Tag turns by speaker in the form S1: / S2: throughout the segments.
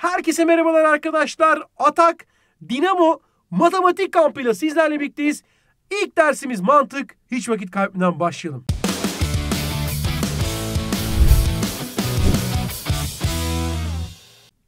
S1: Herkese merhabalar arkadaşlar. Atak Dinamo Matematik kampıyla sizlerle birlikteyiz. İlk dersimiz mantık. Hiç vakit kaybetmeden başlayalım.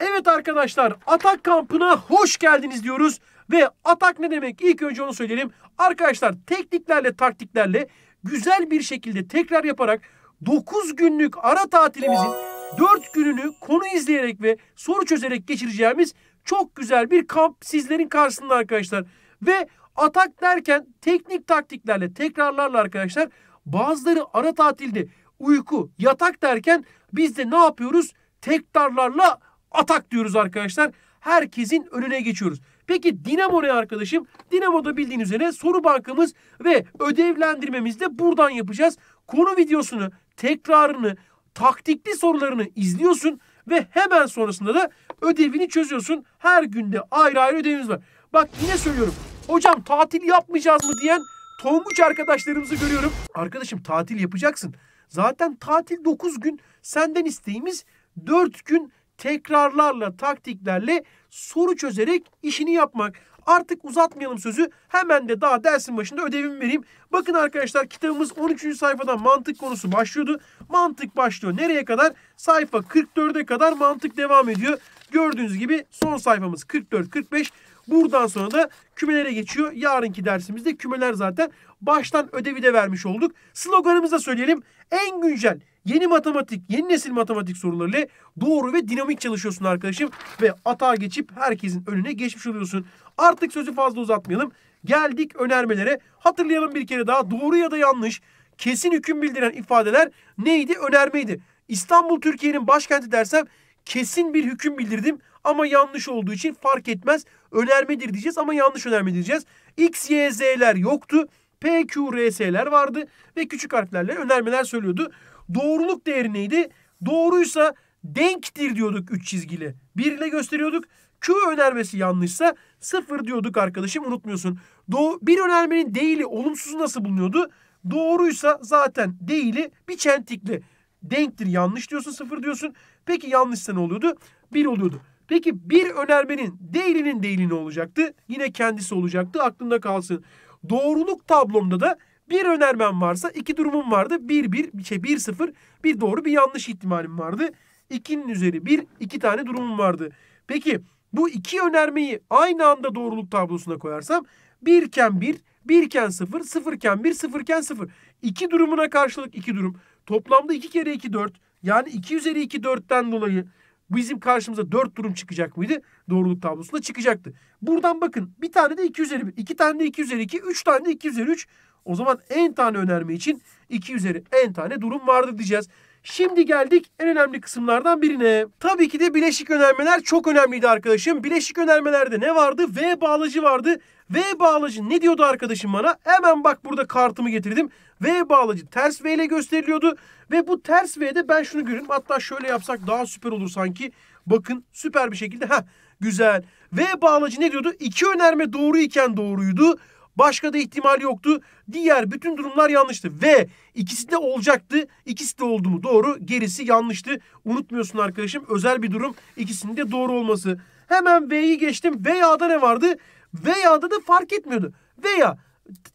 S1: Evet arkadaşlar Atak kampına hoş geldiniz diyoruz. Ve atak ne demek? İlk önce onu söyleyelim. Arkadaşlar tekniklerle taktiklerle güzel bir şekilde tekrar yaparak 9 günlük ara tatilimizin 4 gününü konu izleyerek ve soru çözerek geçireceğimiz çok güzel bir kamp sizlerin karşısında arkadaşlar. Ve atak derken teknik taktiklerle, tekrarlarla arkadaşlar bazıları ara tatilde uyku, yatak derken biz de ne yapıyoruz? Tekrarlarla atak diyoruz arkadaşlar. Herkesin önüne geçiyoruz. Peki Dinamo ne arkadaşım? Dinamo'da bildiğin üzere soru bankamız ve ödevlendirmemiz de buradan yapacağız. Konu videosunu, tekrarını, taktikli sorularını izliyorsun ve hemen sonrasında da ödevini çözüyorsun. Her günde ayrı ayrı ödevimiz var. Bak yine söylüyorum. Hocam tatil yapmayacağız mı diyen tonguç arkadaşlarımızı görüyorum. Arkadaşım tatil yapacaksın. Zaten tatil 9 gün senden isteğimiz 4 gün tekrarlarla, taktiklerle soru çözerek işini yapmak. Artık uzatmayalım sözü. Hemen de daha dersin başında ödevimi vereyim. Bakın arkadaşlar kitabımız 13. sayfadan mantık konusu başlıyordu. Mantık başlıyor. Nereye kadar? Sayfa 44'e kadar mantık devam ediyor. Gördüğünüz gibi son sayfamız 44-45. Buradan sonra da kümelere geçiyor. Yarınki dersimizde kümeler zaten baştan ödevi de vermiş olduk. Sloganımızı da söyleyelim. En güncel Yeni matematik, yeni nesil matematik sorularıyla doğru ve dinamik çalışıyorsun arkadaşım. Ve atağa geçip herkesin önüne geçmiş oluyorsun. Artık sözü fazla uzatmayalım. Geldik önermelere. Hatırlayalım bir kere daha doğru ya da yanlış kesin hüküm bildiren ifadeler neydi? Önermeydi. İstanbul Türkiye'nin başkenti dersem kesin bir hüküm bildirdim ama yanlış olduğu için fark etmez. Önermedir diyeceğiz ama yanlış önerme diyeceğiz. X, Y, Z'ler yoktu. P, Q, R, S'ler vardı ve küçük harflerle önermeler söylüyordu. Doğruluk değeri neydi? Doğruysa denktir diyorduk 3 çizgili. 1 ile gösteriyorduk. Q önermesi yanlışsa 0 diyorduk arkadaşım unutmuyorsun. Doğ bir önermenin değili olumsuzu nasıl bulunuyordu? Doğruysa zaten değili bir çentikli. Denktir yanlış diyorsun 0 diyorsun. Peki yanlışsa ne oluyordu? 1 oluyordu. Peki bir önermenin değilinin değili ne olacaktı? Yine kendisi olacaktı aklında kalsın. Doğruluk tablomda da bir önermem varsa iki durumum vardı. Bir bir, şey bir sıfır, bir doğru bir yanlış ihtimalim vardı. İkinin üzeri bir, iki tane durumum vardı. Peki bu iki önermeyi aynı anda doğruluk tablosuna koyarsam birken bir, birken sıfır, sıfırken bir, sıfırken sıfır. İki durumuna karşılık iki durum. Toplamda iki kere iki dört. Yani iki üzeri iki dörtten dolayı bizim karşımıza dört durum çıkacak mıydı? Doğruluk tablosunda çıkacaktı. Buradan bakın bir tane de 2 üzeri 1, iki tane de 2 üzeri 2, üç tane de 2 üzeri 3. O zaman en tane önerme için 2 üzeri en tane durum vardır diyeceğiz. Şimdi geldik en önemli kısımlardan birine. Tabii ki de bileşik önermeler çok önemliydi arkadaşım. Bileşik önermelerde ne vardı? V bağlacı vardı. V bağlacı ne diyordu arkadaşım bana? Hemen bak burada kartımı getirdim. V bağlacı ters V ile gösteriliyordu. Ve bu ters V'de ben şunu görüyorum. Hatta şöyle yapsak daha süper olur sanki. Bakın süper bir şekilde. Heh, güzel. V bağlacı ne diyordu? İki önerme doğru iken doğruydu. Başka da ihtimal yoktu. Diğer bütün durumlar yanlıştı ve ikisi de olacaktı. İkisi de oldu mu? Doğru. Gerisi yanlıştı. Unutmuyorsun arkadaşım. Özel bir durum. İkisinin de doğru olması. Hemen V'yi geçtim. Veya'da ne vardı? Veya'da da fark etmiyordu. Veya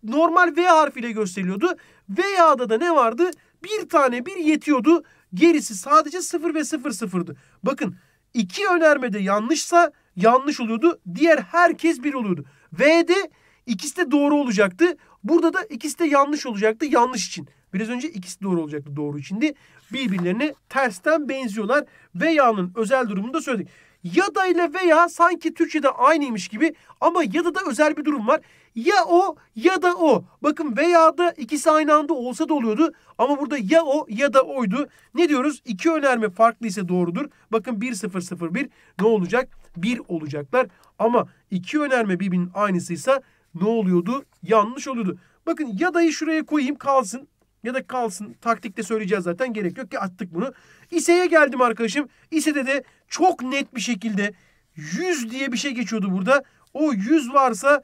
S1: normal V harfiyle gösteriliyordu. Veya'da da ne vardı? Bir tane bir yetiyordu. Gerisi sadece 0 ve 0 sıfırdı. Bakın iki önermede yanlışsa yanlış oluyordu. Diğer herkes bir oluyordu. V'de İkisi de doğru olacaktı. Burada da ikisi de yanlış olacaktı yanlış için. Biraz önce ikisi doğru olacaktı doğru içindi. Birbirlerine tersten benziyorlar. Veya'nın özel durumunu da söyledik. Ya da ile veya sanki Türkçe'de aynıymış gibi ama ya da da özel bir durum var. Ya o ya da o. Bakın veya da ikisi aynı anda olsa da oluyordu. Ama burada ya o ya da oydu. Ne diyoruz? İki önerme farklı ise doğrudur. Bakın 1-0-0-1 ne olacak? 1 olacaklar. Ama iki önerme birbirinin aynısıysa ne oluyordu? Yanlış oluyordu. Bakın ya dayı şuraya koyayım kalsın. Ya da kalsın. Taktikte söyleyeceğiz zaten. Gerek yok ki attık bunu. İse'ye geldim arkadaşım. İse'de de çok net bir şekilde 100 diye bir şey geçiyordu burada. O 100 varsa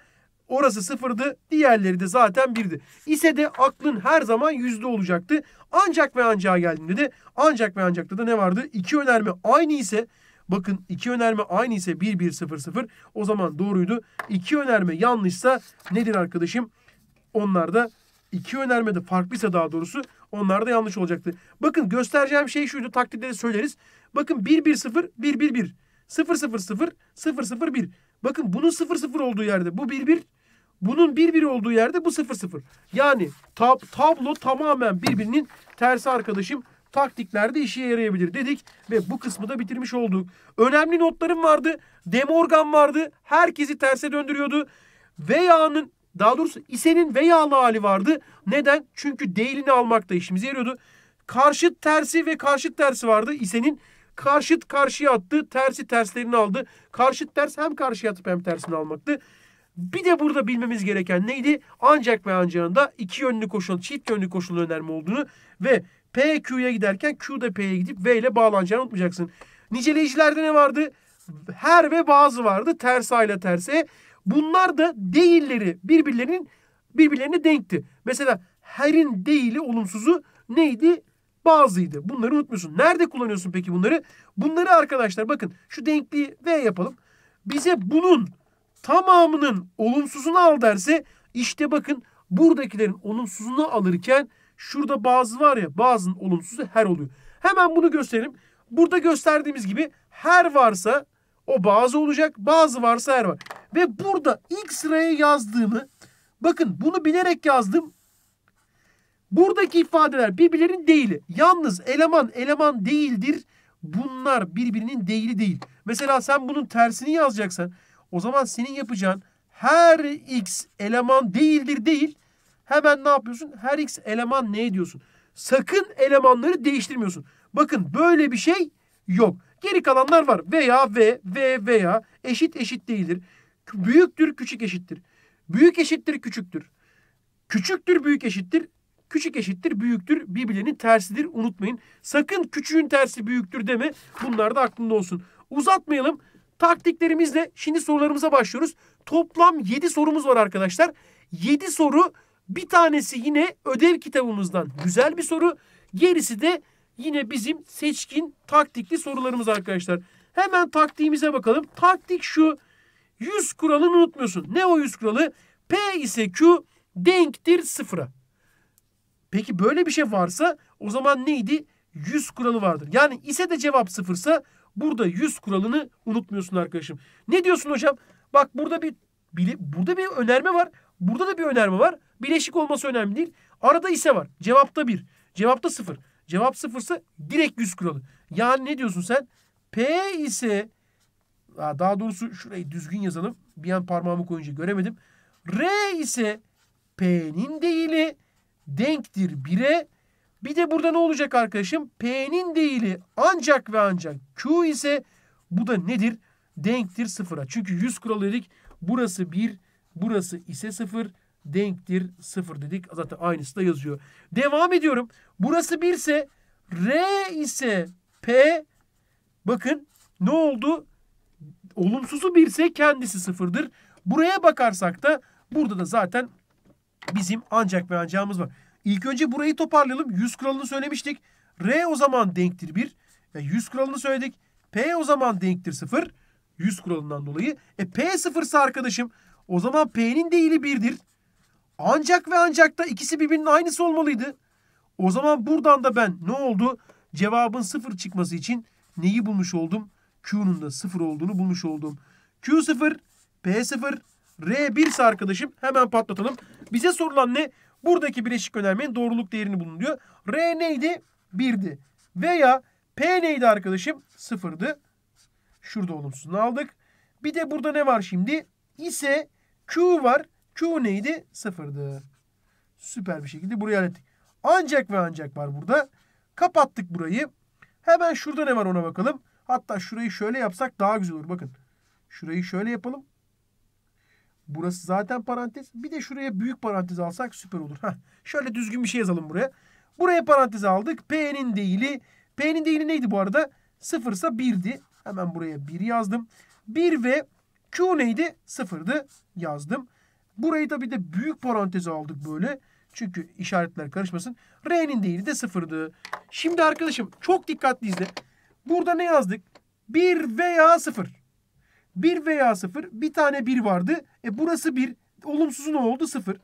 S1: orası sıfırdı. Diğerleri de zaten birdi. İse'de aklın her zaman yüzde olacaktı. Ancak ve ancak geldim dedi. Ancak ve ancakta da ne vardı? İki önerme aynı ise Bakın iki önerme aynı ise 1 1 0 0 o zaman doğruydu. İki önerme yanlışsa nedir arkadaşım? Onlar da iki önerme de farklıysa daha doğrusu onlar da yanlış olacaktı. Bakın göstereceğim şey şuydu taktikleri söyleriz. Bakın 1 1 0 1 1 1 0 0 0 0 0 1. Bakın bunun 0 0 olduğu yerde bu 1 1 bunun 1 1 olduğu yerde bu 0 0. Yani tab tablo tamamen birbirinin tersi arkadaşım taktiklerde işe yarayabilir dedik ve bu kısmı da bitirmiş olduk. Önemli notlarım vardı. Demorgan vardı. Herkesi terse döndürüyordu. Veya'nın daha doğrusu İse'nin Veya'lı hali vardı. Neden? Çünkü değilini almakta işimize yarıyordu. Karşıt tersi ve karşıt tersi vardı. İse'nin karşıt karşıya attı. Tersi terslerini aldı. Karşıt ters hem karşıya atıp hem tersini almaktı. Bir de burada bilmemiz gereken neydi? Ancak ve ancağında iki yönlü koşul, çift yönlü koşul önerme olduğunu ve P Q'ya giderken Q da P'ye gidip V ile bağlanacağını unutmayacaksın. Niceleyicilerde ne vardı? Her ve bazı vardı. Ters A ile terse. Bunlar da değilleri birbirlerinin birbirlerine denkti. Mesela herin değili olumsuzu neydi? Bazıydı. Bunları unutmuyorsun. Nerede kullanıyorsun peki bunları? Bunları arkadaşlar bakın şu denkliği V yapalım. Bize bunun tamamının olumsuzunu al derse işte bakın buradakilerin olumsuzunu alırken Şurada bazı var ya bazının olumsuzu her oluyor. Hemen bunu gösterelim. Burada gösterdiğimiz gibi her varsa o bazı olacak. Bazı varsa her var. Ve burada ilk sıraya yazdığımı bakın bunu bilerek yazdım. Buradaki ifadeler birbirlerinin değili. Yalnız eleman eleman değildir. Bunlar birbirinin değili değil. Mesela sen bunun tersini yazacaksan o zaman senin yapacağın her x eleman değildir değil Hemen ne yapıyorsun? Her x eleman ne diyorsun? Sakın elemanları değiştirmiyorsun. Bakın böyle bir şey yok. Geri kalanlar var. Veya v v veya eşit eşit değildir. Büyüktür küçük eşittir. Büyük eşittir küçüktür. Küçüktür büyük eşittir. Küçük eşittir büyüktür Birbirinin tersidir unutmayın. Sakın küçüğün tersi büyüktür deme. Bunlar da aklında olsun. Uzatmayalım. Taktiklerimizle şimdi sorularımıza başlıyoruz. Toplam 7 sorumuz var arkadaşlar. 7 soru bir tanesi yine ödev kitabımızdan güzel bir soru. Gerisi de yine bizim seçkin taktikli sorularımız arkadaşlar. Hemen taktiğimize bakalım. Taktik şu. 100 kuralını unutmuyorsun. Ne o 100 kuralı? P ise Q denktir sıfıra. Peki böyle bir şey varsa o zaman neydi? 100 kuralı vardır. Yani ise de cevap sıfırsa burada 100 kuralını unutmuyorsun arkadaşım. Ne diyorsun hocam? Bak burada bir burada bir önerme var. Burada da bir önerme var. Bileşik olması önemli değil. Arada ise var. Cevapta bir, Cevapta sıfır. Cevap 0 ise direkt yüz kuralı. Yani ne diyorsun sen? P ise daha doğrusu şurayı düzgün yazalım. Bir an parmağımı koyunca göremedim. R ise P'nin değili denktir 1'e. Bir de burada ne olacak arkadaşım? P'nin değili ancak ve ancak Q ise bu da nedir? Denktir sıfıra. Çünkü 100 kuralı dedik. Burası 1, burası ise 0 denktir sıfır dedik. Zaten aynısı da yazıyor. Devam ediyorum. Burası 1 ise R ise P bakın ne oldu? Olumsuzu 1 ise kendisi sıfırdır. Buraya bakarsak da burada da zaten bizim ancak ve ancağımız var. İlk önce burayı toparlayalım. 100 kuralını söylemiştik. R o zaman denktir 1. E 100 kuralını söyledik. P o zaman denktir 0. 100 kuralından dolayı. E P sıfırsa arkadaşım o zaman P'nin değili 1'dir. Ancak ve ancak da ikisi birbirinin aynısı olmalıydı. O zaman buradan da ben ne oldu? Cevabın sıfır çıkması için neyi bulmuş oldum? Q'nun da sıfır olduğunu bulmuş oldum. q sıfır, p sıfır, R1 ise arkadaşım hemen patlatalım. Bize sorulan ne? Buradaki bileşik önermenin doğruluk değerini bulun diyor. R neydi? Birdi. Veya P neydi arkadaşım? Sıfırdı. Şurada olumsuzunu aldık. Bir de burada ne var şimdi? İse Q var. Q neydi? Sıfırdı. Süper bir şekilde buraya hallettik. Ancak ve ancak var burada. Kapattık burayı. Hemen şurada ne var ona bakalım. Hatta şurayı şöyle yapsak daha güzel olur. Bakın. Şurayı şöyle yapalım. Burası zaten parantez. Bir de şuraya büyük parantez alsak süper olur. Heh. Şöyle düzgün bir şey yazalım buraya. Buraya parantez aldık. P'nin değili. P'nin değili neydi bu arada? Sıfırsa 1'di. Hemen buraya 1 yazdım. 1 ve Q neydi? Sıfırdı. Yazdım. Burayı da bir de büyük paranteze aldık böyle. Çünkü işaretler karışmasın. R'nin değeri de sıfırdı. Şimdi arkadaşım çok dikkatli izle. Burada ne yazdık? 1 veya 0. 1 veya 0. Bir tane 1 vardı. E burası 1. Olumsuzu ne oldu? 0.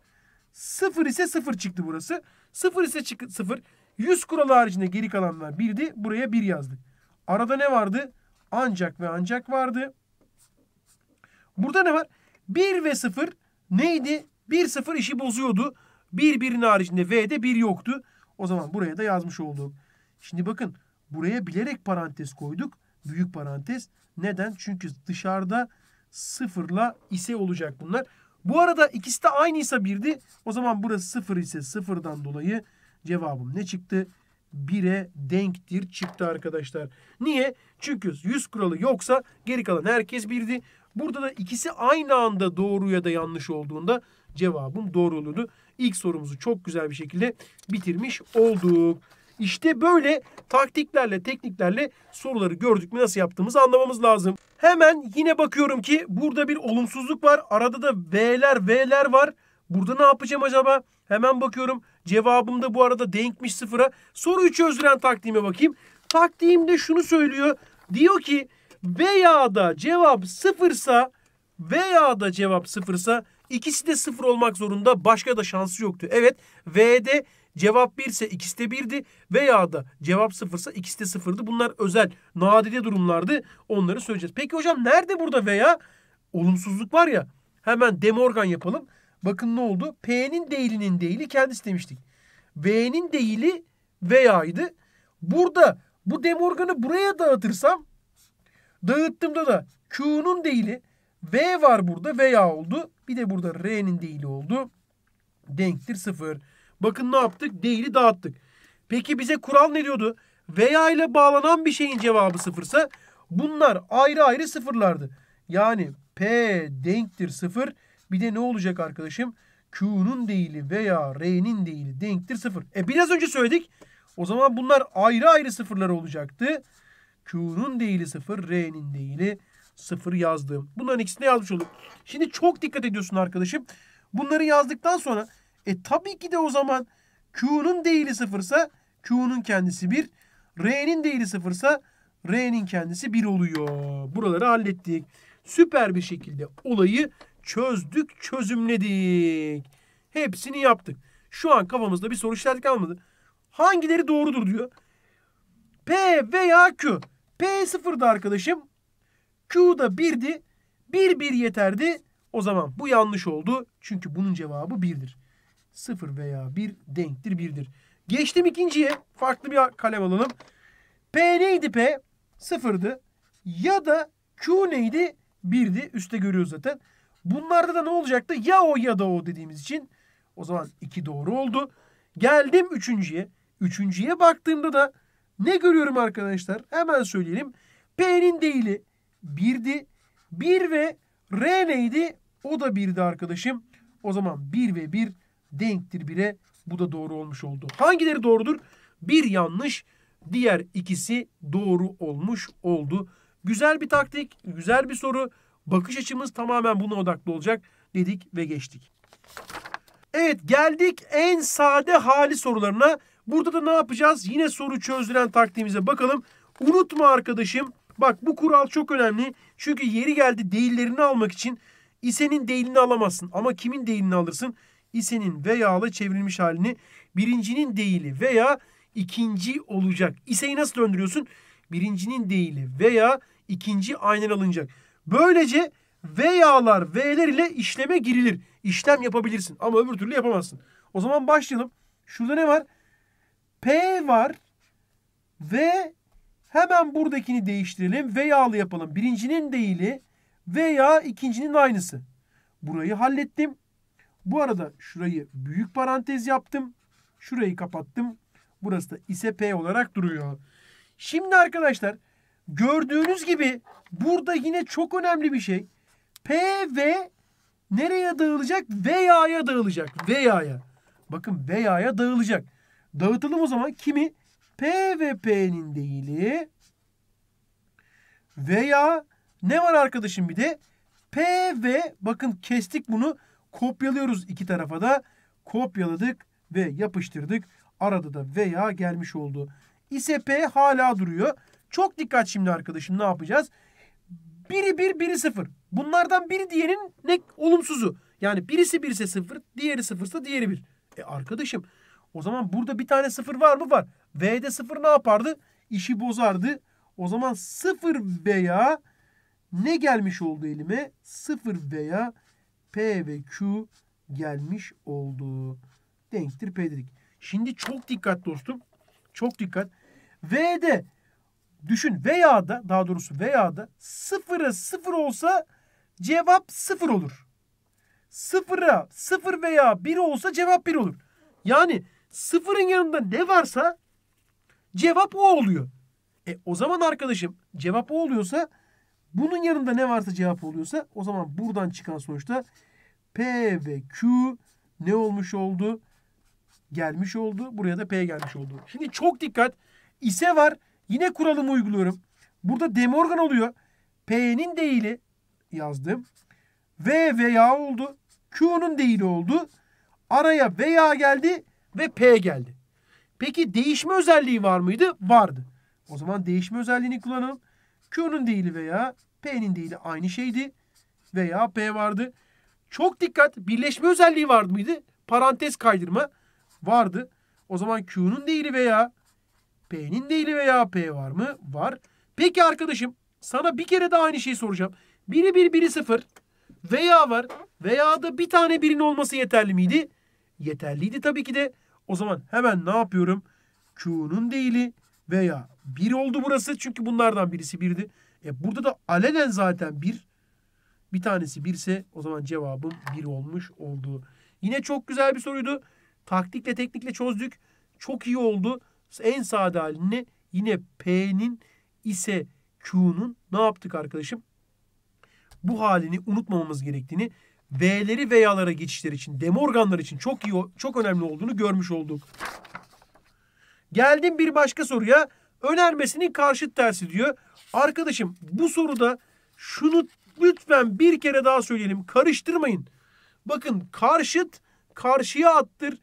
S1: 0 ise 0 çıktı burası. 0 ise 0. 100 kuralı haricinde geri kalanlar 1'di. Buraya 1 yazdık. Arada ne vardı? Ancak ve ancak vardı. Burada ne var? 1 ve 0 Neydi? 1-0 işi bozuyordu. 1-1'in haricinde V'de 1 yoktu. O zaman buraya da yazmış olduk. Şimdi bakın buraya bilerek parantez koyduk. Büyük parantez. Neden? Çünkü dışarıda sıfırla ise olacak bunlar. Bu arada ikisi de aynıysa birdi. O zaman burası sıfır ise sıfırdan dolayı cevabım ne çıktı? 1'e denktir çıktı arkadaşlar. Niye? Çünkü 100 kuralı yoksa geri kalan herkes birdi. Burada da ikisi aynı anda doğru ya da yanlış olduğunda cevabım doğru olurdu. İlk sorumuzu çok güzel bir şekilde bitirmiş olduk. İşte böyle taktiklerle, tekniklerle soruları gördük mü nasıl yaptığımızı anlamamız lazım. Hemen yine bakıyorum ki burada bir olumsuzluk var. Arada da V'ler, V'ler var. Burada ne yapacağım acaba? Hemen bakıyorum. Cevabım da bu arada denkmiş sıfıra. Soruyu çözdüren taktiğime bakayım. Taktiğimde şunu söylüyor. Diyor ki veya da cevap sıfırsa veya da cevap sıfırsa ikisi de sıfır olmak zorunda başka da şansı yoktu. Evet V'de cevap birse ikisi de birdi veya da cevap sıfırsa ikisi de 0'dı. Bunlar özel nadide durumlardı onları söyleyeceğiz. Peki hocam nerede burada veya olumsuzluk var ya hemen demorgan yapalım. Bakın ne oldu? P'nin değilinin değili kendisi demiştik. V'nin değili veya'ydı. Burada bu demorganı buraya dağıtırsam Dağıttığımda da Q'nun değili V var burada veya oldu. Bir de burada R'nin değili oldu. Denktir 0. Bakın ne yaptık? Değili dağıttık. Peki bize kural ne diyordu? Veya ile bağlanan bir şeyin cevabı sıfırsa bunlar ayrı ayrı sıfırlardı. Yani P denktir sıfır. Bir de ne olacak arkadaşım? Q'nun değili veya R'nin değili denktir sıfır. E biraz önce söyledik. O zaman bunlar ayrı ayrı sıfırlar olacaktı. Q'nun değili sıfır, R'nin değili sıfır yazdım. Bunların ikisini yazmış olduk. Şimdi çok dikkat ediyorsun arkadaşım. Bunları yazdıktan sonra e tabii ki de o zaman Q'nun değili sıfırsa ise Q'nun kendisi bir, R'nin değili sıfırsa R'nin kendisi bir oluyor. Buraları hallettik. Süper bir şekilde olayı çözdük, çözümledik. Hepsini yaptık. Şu an kafamızda bir soru işareti kalmadı. Hangileri doğrudur diyor. P veya Q. P 0'da arkadaşım. Q'da 1'di. 1 1 yeterdi. O zaman bu yanlış oldu. Çünkü bunun cevabı 1'dir. 0 veya 1 denktir 1'dir. Geçtim ikinciye. Farklı bir kalem alalım. P neydi P? 0'dı. Ya da Q neydi? 1'di. Üste görüyoruz zaten. Bunlarda da ne olacaktı? Ya o ya da o dediğimiz için. O zaman 2 doğru oldu. Geldim üçüncüye. Üçüncüye baktığımda da ne görüyorum arkadaşlar? Hemen söyleyelim. P'nin değili 1'di. 1 ve R neydi? O da 1'di arkadaşım. O zaman 1 ve 1 denktir 1'e. Bu da doğru olmuş oldu. Hangileri doğrudur? Bir yanlış, diğer ikisi doğru olmuş oldu. Güzel bir taktik, güzel bir soru. Bakış açımız tamamen buna odaklı olacak dedik ve geçtik. Evet geldik en sade hali sorularına. Burada da ne yapacağız? Yine soru çözdüren taktiğimize bakalım. Unutma arkadaşım. Bak bu kural çok önemli. Çünkü yeri geldi değillerini almak için isenin değilini alamazsın. Ama kimin değilini alırsın? İsenin veya'la çevrilmiş halini birincinin değili veya ikinci olacak. İseyi nasıl döndürüyorsun? Birincinin değili veya ikinci aynen alınacak. Böylece veya'lar v'ler ile işleme girilir. İşlem yapabilirsin ama öbür türlü yapamazsın. O zaman başlayalım. Şurada ne var? P var ve hemen buradakini değiştirelim V yağlı yapalım. Birincinin değili veya ikincinin aynısı. Burayı hallettim. Bu arada şurayı büyük parantez yaptım. Şurayı kapattım. Burası da ise P olarak duruyor. Şimdi arkadaşlar gördüğünüz gibi burada yine çok önemli bir şey. P ve nereye dağılacak? V Veya'ya dağılacak. V Veya'ya. Bakın V veya'ya dağılacak. Dağıtalım o zaman kimi? P ve P'nin değili veya ne var arkadaşım bir de? P ve bakın kestik bunu kopyalıyoruz iki tarafa da. Kopyaladık ve yapıştırdık. Arada da veya gelmiş oldu. İse P hala duruyor. Çok dikkat şimdi arkadaşım ne yapacağız? Biri bir, biri sıfır. Bunlardan biri diğerinin ne olumsuzu. Yani birisi birse sıfır, diğeri sıfırsa diğeri bir. E arkadaşım o zaman burada bir tane sıfır var mı? Var. V'de sıfır ne yapardı? İşi bozardı. O zaman sıfır veya ne gelmiş oldu elime? Sıfır veya P ve Q gelmiş oldu. Denktir P Şimdi çok dikkat dostum. Çok dikkat. V'de düşün veya da daha doğrusu veya da sıfıra sıfır olsa cevap sıfır olur. Sıfıra sıfır veya bir olsa cevap bir olur. Yani Sıfırın yanında ne varsa cevap o oluyor. E o zaman arkadaşım cevap o oluyorsa bunun yanında ne varsa cevap oluyorsa o zaman buradan çıkan sonuçta P ve Q ne olmuş oldu? Gelmiş oldu. Buraya da P gelmiş oldu. Şimdi çok dikkat. İse var. Yine kuralımı uyguluyorum. Burada Demorgan oluyor. P'nin değili yazdım. V veya oldu. Q'nun değili oldu. Araya veya geldi ve P geldi. Peki değişme özelliği var mıydı? Vardı. O zaman değişme özelliğini kullanalım. Q'nun değili veya P'nin değili aynı şeydi. Veya P vardı. Çok dikkat birleşme özelliği vardı mıydı? Parantez kaydırma vardı. O zaman Q'nun değili veya P'nin değili veya P var mı? Var. Peki arkadaşım sana bir kere daha aynı şeyi soracağım. Biri bir biri sıfır veya var veya da bir tane birinin olması yeterli miydi? Yeterliydi tabii ki de. O zaman hemen ne yapıyorum? Q'nun değili veya 1 oldu burası. Çünkü bunlardan birisi birdi. E burada da alenen zaten 1. Bir tanesi 1 ise o zaman cevabım 1 olmuş oldu. Yine çok güzel bir soruydu. Taktikle teknikle çözdük. Çok iyi oldu. En sade halini yine P'nin ise Q'nun ne yaptık arkadaşım? Bu halini unutmamamız gerektiğini V'leri veyalara geçişler için, demorganlar için çok iyi, çok önemli olduğunu görmüş olduk. Geldim bir başka soruya. Önermesinin karşıt tersi diyor. Arkadaşım bu soruda şunu lütfen bir kere daha söyleyelim. Karıştırmayın. Bakın karşıt karşıya attır.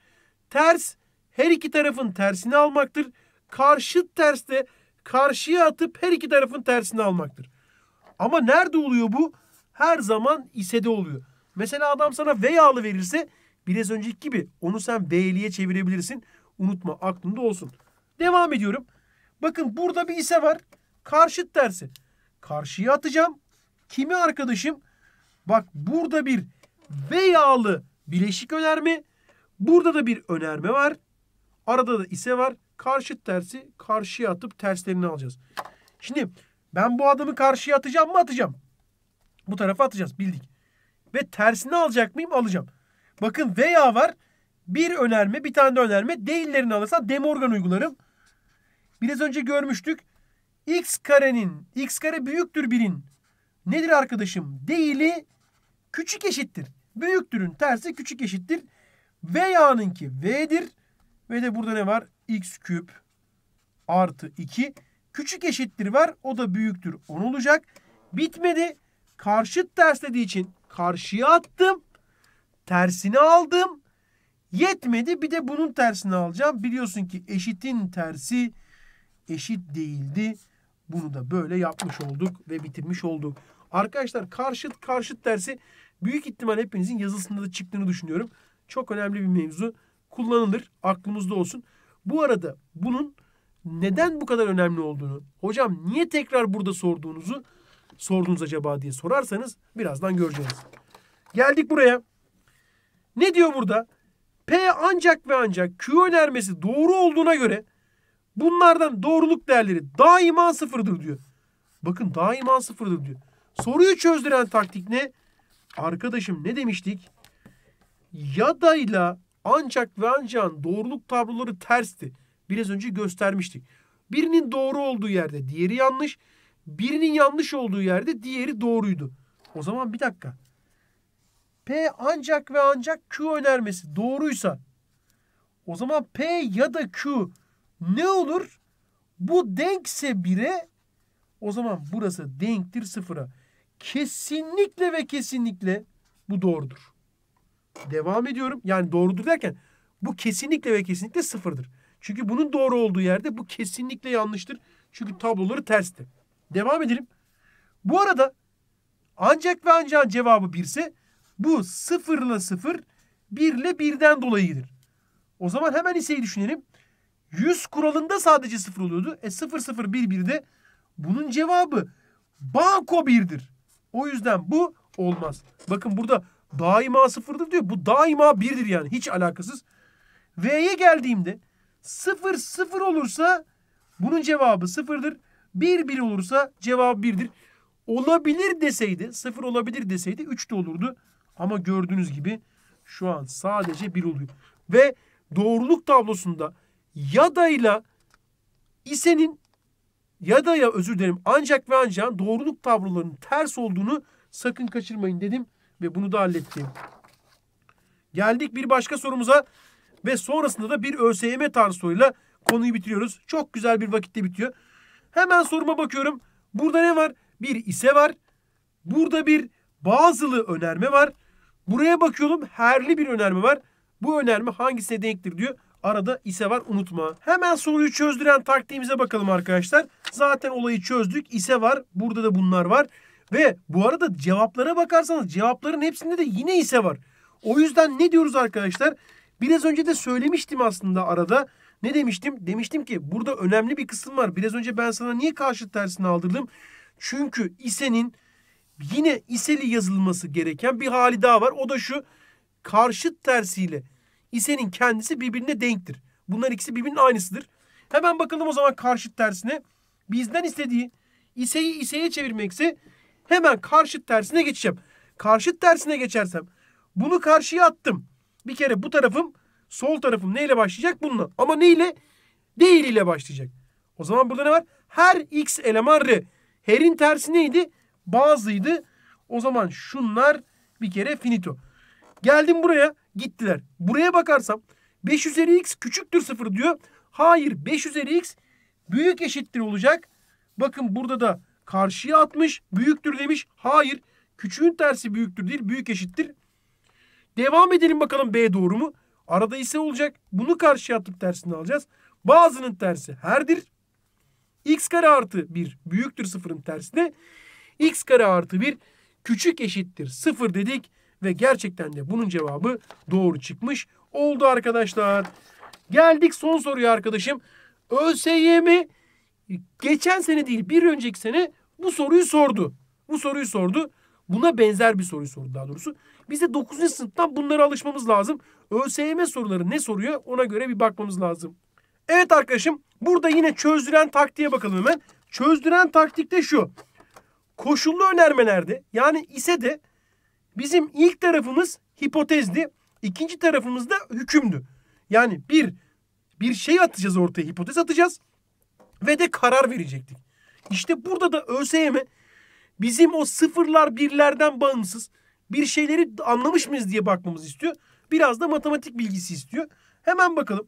S1: Ters her iki tarafın tersini almaktır. Karşıt ters de karşıya atıp her iki tarafın tersini almaktır. Ama nerede oluyor bu? Her zaman ise de oluyor. Mesela adam sana V yağlı verirse biraz önceki gibi onu sen V'liye çevirebilirsin. Unutma aklında olsun. Devam ediyorum. Bakın burada bir ise var. Karşıt tersi. Karşıya atacağım. Kimi arkadaşım? Bak burada bir V yağlı bileşik önerme. Burada da bir önerme var. Arada da ise var. Karşıt tersi karşıya atıp terslerini alacağız. Şimdi ben bu adamı karşıya atacağım mı atacağım? Bu tarafa atacağız bildik. Ve tersini alacak mıyım? Alacağım. Bakın veya var. Bir önerme, bir tane de önerme. Değillerini alırsan demorgan uygularım. Biraz önce görmüştük. X karenin, X kare büyüktür birin. Nedir arkadaşım? Değili küçük eşittir. Büyüktürün tersi küçük eşittir. Veya'nınki V'dir. Ve de burada ne var? X küp artı 2. Küçük eşittir var. O da büyüktür 10 olacak. Bitmedi. Karşıt ters dediği için karşıya attım. Tersini aldım. Yetmedi bir de bunun tersini alacağım. Biliyorsun ki eşitin tersi eşit değildi. Bunu da böyle yapmış olduk ve bitirmiş olduk. Arkadaşlar karşıt karşıt tersi büyük ihtimal hepinizin yazısında da çıktığını düşünüyorum. Çok önemli bir mevzu. Kullanılır. Aklımızda olsun. Bu arada bunun neden bu kadar önemli olduğunu, hocam niye tekrar burada sorduğunuzu sordunuz acaba diye sorarsanız birazdan göreceğiz. Geldik buraya. Ne diyor burada? P ancak ve ancak Q önermesi doğru olduğuna göre bunlardan doğruluk değerleri daima sıfırdır diyor. Bakın daima sıfırdır diyor. Soruyu çözdüren taktik ne? Arkadaşım ne demiştik? Ya da ile ancak ve ancak doğruluk tabloları tersti. Biraz önce göstermiştik. Birinin doğru olduğu yerde diğeri yanlış. Birinin yanlış olduğu yerde diğeri doğruydu. O zaman bir dakika. P ancak ve ancak Q önermesi doğruysa o zaman P ya da Q ne olur? Bu denkse 1'e o zaman burası denktir 0'a. Kesinlikle ve kesinlikle bu doğrudur. Devam ediyorum. Yani doğrudur derken bu kesinlikle ve kesinlikle sıfırdır. Çünkü bunun doğru olduğu yerde bu kesinlikle yanlıştır. Çünkü tabloları tersti. Devam edelim. Bu arada ancak ve ancak cevabı birse bu sıfırla sıfır birle birden dolayı gelir. O zaman hemen iseyi düşünelim. 100 kuralında sadece sıfır oluyordu. E 0 0 1 1'de bunun cevabı banko 1'dir. O yüzden bu olmaz. Bakın burada daima sıfırdır diyor. Bu daima birdir yani. Hiç alakasız. V'ye geldiğimde sıfır sıfır olursa bunun cevabı sıfırdır. Bir bir olursa cevap birdir. Olabilir deseydi sıfır olabilir deseydi 3 de olurdu. Ama gördüğünüz gibi şu an sadece 1 oluyor. Ve doğruluk tablosunda ya da ile isenin ya da ya özür dilerim ancak ve ancak doğruluk tablolarının ters olduğunu sakın kaçırmayın dedim ve bunu da hallettim. Geldik bir başka sorumuza ve sonrasında da bir ÖSYM tarzı soruyla konuyu bitiriyoruz. Çok güzel bir vakitte bitiyor. Hemen soruma bakıyorum. Burada ne var? Bir ise var. Burada bir bazılı önerme var. Buraya bakıyorum herli bir önerme var. Bu önerme hangisine denktir diyor. Arada ise var unutma. Hemen soruyu çözdüren taktiğimize bakalım arkadaşlar. Zaten olayı çözdük. İse var. Burada da bunlar var. Ve bu arada cevaplara bakarsanız cevapların hepsinde de yine ise var. O yüzden ne diyoruz arkadaşlar? Biraz önce de söylemiştim aslında arada. Ne demiştim? Demiştim ki burada önemli bir kısım var. Biraz önce ben sana niye karşı tersini aldırdım? Çünkü isenin yine iseli yazılması gereken bir hali daha var. O da şu karşıt tersiyle isenin kendisi birbirine denktir. Bunlar ikisi birbirinin aynısıdır. Hemen bakalım o zaman karşıt tersine. Bizden istediği iseyi iseye çevirmekse hemen karşıt tersine geçeceğim. Karşıt tersine geçersem bunu karşıya attım. Bir kere bu tarafım Sol tarafım neyle başlayacak? Bununla. Ama neyle? Değil ile başlayacak. O zaman burada ne var? Her x eleman r. Her'in tersi neydi? Bazıydı. O zaman şunlar bir kere finito. Geldim buraya gittiler. Buraya bakarsam 5 üzeri x küçüktür 0 diyor. Hayır 5 üzeri x büyük eşittir olacak. Bakın burada da karşıya atmış büyüktür demiş. Hayır küçüğün tersi büyüktür değil büyük eşittir. Devam edelim bakalım B doğru mu? Arada ise olacak. Bunu karşıyatlık tersini alacağız. Bazının tersi herdir. X kare artı 1 büyüktür sıfırın tersi X kare artı 1 küçük eşittir sıfır dedik. Ve gerçekten de bunun cevabı doğru çıkmış oldu arkadaşlar. Geldik son soruya arkadaşım. ÖSYM geçen sene değil bir önceki sene bu soruyu sordu. Bu soruyu sordu. Buna benzer bir soruyu sordu daha doğrusu. Biz de 9. sınıftan bunlara alışmamız lazım. ÖSYM soruları ne soruyor ona göre bir bakmamız lazım. Evet arkadaşım burada yine çözdüren taktiğe bakalım hemen. Çözdüren taktik de şu. Koşullu önermelerde yani ise de bizim ilk tarafımız hipotezdi. ikinci tarafımız da hükümdü. Yani bir bir şey atacağız ortaya hipotez atacağız ve de karar verecektik. İşte burada da ÖSYM bizim o sıfırlar birlerden bağımsız bir şeyleri anlamış mıyız diye bakmamızı istiyor. Biraz da matematik bilgisi istiyor. Hemen bakalım.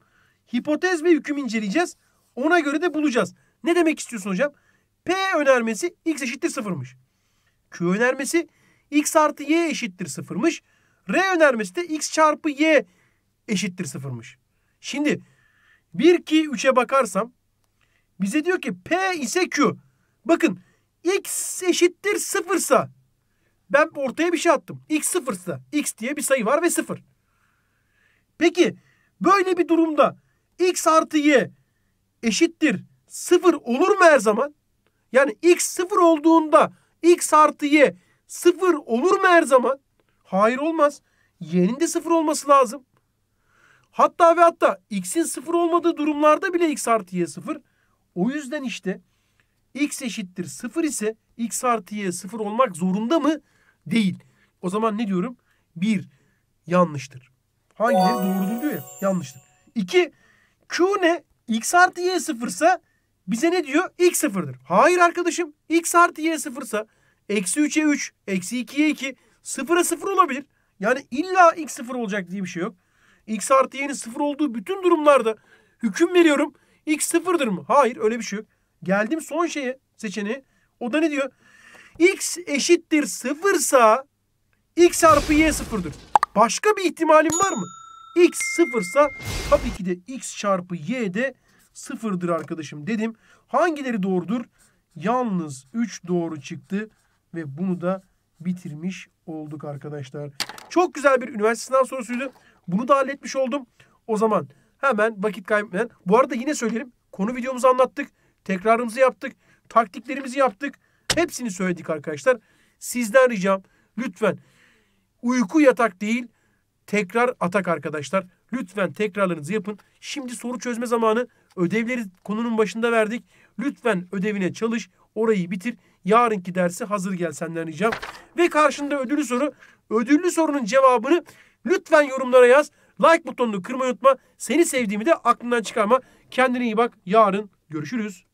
S1: Hipotez ve hüküm inceleyeceğiz. Ona göre de bulacağız. Ne demek istiyorsun hocam? P önermesi x eşittir sıfırmış. Q önermesi x artı y eşittir sıfırmış. R önermesi de x çarpı y eşittir sıfırmış. Şimdi 1, 2, 3'e bakarsam bize diyor ki P ise Q. Bakın x eşittir sıfırsa ben ortaya bir şey attım. x sıfırsa x diye bir sayı var ve sıfır. Peki böyle bir durumda x artı y eşittir sıfır olur mu her zaman? Yani x sıfır olduğunda x artı y sıfır olur mu her zaman? Hayır olmaz. Y'nin de sıfır olması lazım. Hatta ve hatta x'in sıfır olmadığı durumlarda bile x artı y sıfır. O yüzden işte x eşittir 0 ise x artı y 0 olmak zorunda mı? Değil. O zaman ne diyorum? 1 yanlıştır. Hangileri doğrudur diyor ya. Yanlıştır. 2 Q ne? X artı Y 0 ise bize ne diyor? X 0'dır. Hayır arkadaşım. X artı Y 0 ise eksi 3'e 3, eksi 2'ye 2, 0'a 0 olabilir. Yani illa X 0 olacak diye bir şey yok. X artı Y'nin 0 olduğu bütün durumlarda hüküm veriyorum. X sıfırdır mı? Hayır öyle bir şey yok. Geldim son şeye seçeni, O da ne diyor? X eşittir sıfırsa X artı Y sıfırdır. Başka bir ihtimalim var mı? X sıfırsa tabii ki de X çarpı Y de sıfırdır arkadaşım dedim. Hangileri doğrudur? Yalnız 3 doğru çıktı ve bunu da bitirmiş olduk arkadaşlar. Çok güzel bir üniversite sınav sorusuydu. Bunu da halletmiş oldum. O zaman hemen vakit kaybetmeden. Bu arada yine söylerim, Konu videomuzu anlattık. Tekrarımızı yaptık. Taktiklerimizi yaptık. Hepsini söyledik arkadaşlar. Sizden ricam lütfen uyku yatak değil tekrar atak arkadaşlar. Lütfen tekrarlarınızı yapın. Şimdi soru çözme zamanı. Ödevleri konunun başında verdik. Lütfen ödevine çalış. Orayı bitir. Yarınki dersi hazır gel senden ricam. Ve karşında ödüllü soru. Ödüllü sorunun cevabını lütfen yorumlara yaz. Like butonunu kırmayı unutma. Seni sevdiğimi de aklından çıkarma. Kendine iyi bak. Yarın Görüşürüz.